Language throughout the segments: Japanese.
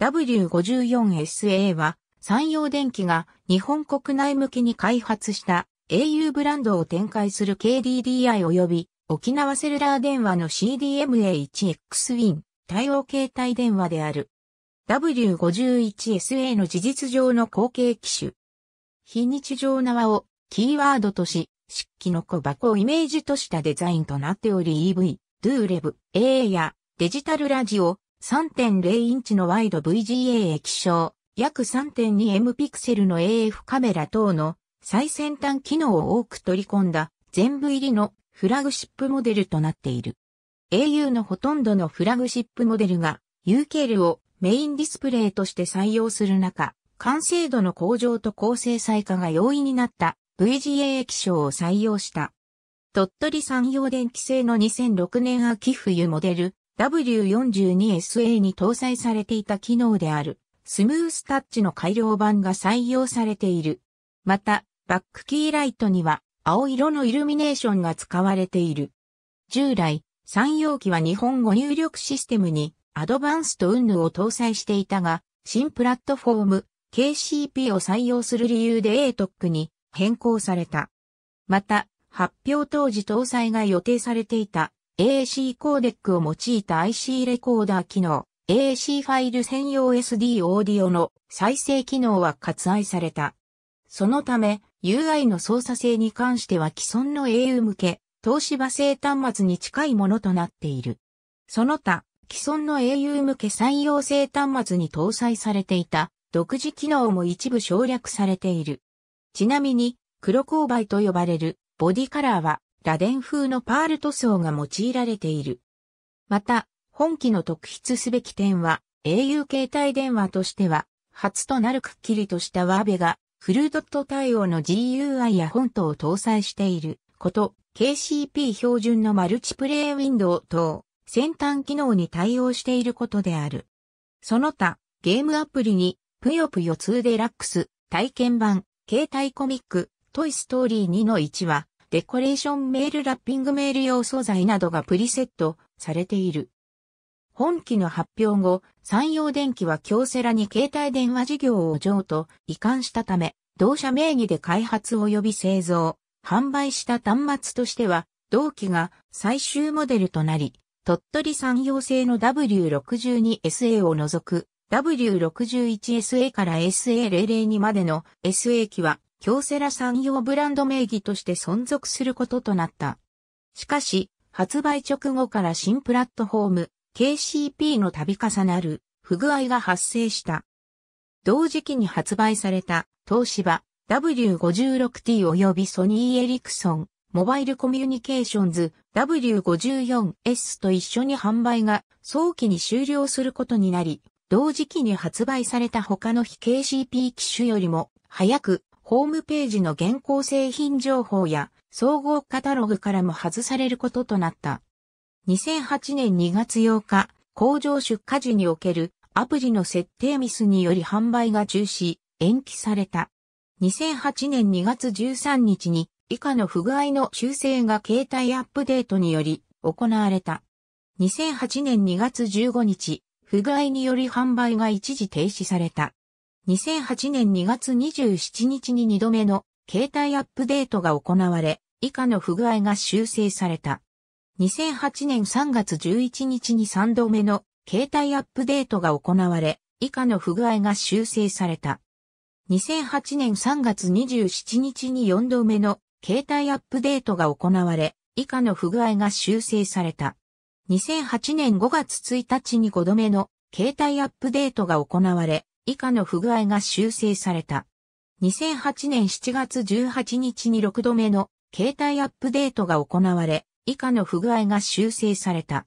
W54SA は、山陽電機が日本国内向けに開発した au ブランドを展開する KDDI 及び沖縄セルラー電話の CDMA1XWIN 対応携帯電話である。W51SA の事実上の後継機種。非日常縄をキーワードとし、漆器の小箱をイメージとしたデザインとなっており EV、ドゥーレブ、AA やデジタルラジオ、3.0インチのワイド VGA 液晶、約 3.2M ピクセルの AF カメラ等の最先端機能を多く取り込んだ全部入りのフラグシップモデルとなっている。au のほとんどのフラグシップモデルが UKL をメインディスプレイとして採用する中、完成度の向上と高精細化が容易になった VGA 液晶を採用した。鳥取産業電気製の2006年秋冬モデル W42SA に搭載されていた機能であるスムースタッチの改良版が採用されている。また、バックキーライトには青色のイルミネーションが使われている。従来、3容器は日本語入力システムにアドバンストウンヌを搭載していたが、新プラットフォーム KCP を採用する理由で ATOC に変更された。また、発表当時搭載が予定されていた AAC コーデックを用いた IC レコーダー機能、AAC ファイル専用 SD オーディオの再生機能は割愛された。そのため、UI の操作性に関しては既存の au 向け、東芝製端末に近いものとなっている。その他、既存の au 向け採用性端末に搭載されていた独自機能も一部省略されている。ちなみに、黒勾配と呼ばれるボディカラーは螺鈿風のパール塗装が用いられている。また、本機の特筆すべき点は、au 携帯電話としては、初となるくっきりとしたワーベが、フルドット対応の GUI やフォントを搭載していること、KCP 標準のマルチプレイウィンドウ等、先端機能に対応していることである。その他、ゲームアプリに、ぷよぷよ2デラックス、体験版、携帯コミック、トイストーリー2の1は、デコレーションメールラッピングメール用素材などがプリセットされている。本期の発表後、山陽電機は京セラに携帯電話事業を譲渡、移管したため、同社名義で開発及び製造、販売した端末としては、同期が最終モデルとなり、鳥取産業製の W62SA を除く W61SA から SA02 までの SA 機は京セラ産業ブランド名義として存続することとなった。しかし、発売直後から新プラットフォーム KCP の度重なる不具合が発生した。同時期に発売された東芝 W56T 及びソニーエリクソンモバイルコミュニケーションズ W54S と一緒に販売が早期に終了することになり、同時期に発売された他の非 KCP 機種よりも早くホームページの現行製品情報や総合カタログからも外されることとなった。2008年2月8日、工場出荷時におけるアプリの設定ミスにより販売が中止、延期された。2008年2月13日に以下の不具合の修正が携帯アップデートにより行われた。2008年2月15日、不具合により販売が一時停止された。2008年2月27日に2度目の携帯アップデートが行われ、以下の不具合が修正された。2008年3月11日に3度目の携帯アップデートが行われ、以下の不具合が修正された。2008年3月27日に4度目の携帯アップデートが行われ、以下の不具合が修正された。2008年5月1日に5度目の携帯アップデートが行われ、以下の不具合が修正された。2008年7月18日に6度目の携帯アップデートが行われ、以下の不具合が修正された。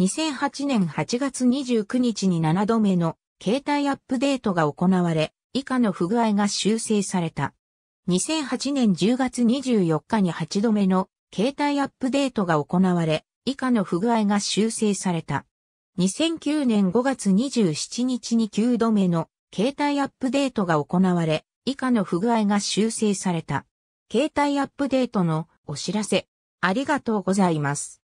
2008年8月29日に7度目の携帯アップデートが行われ、以下の不具合が修正された。2008年10月24日に8度目の携帯アップデートが行われ、以下の不具合が修正された。2009年5月27日に9度目の携帯アップデートが行われ、以下の不具合が修正された。携帯アップデートのお知らせ。ありがとうございます。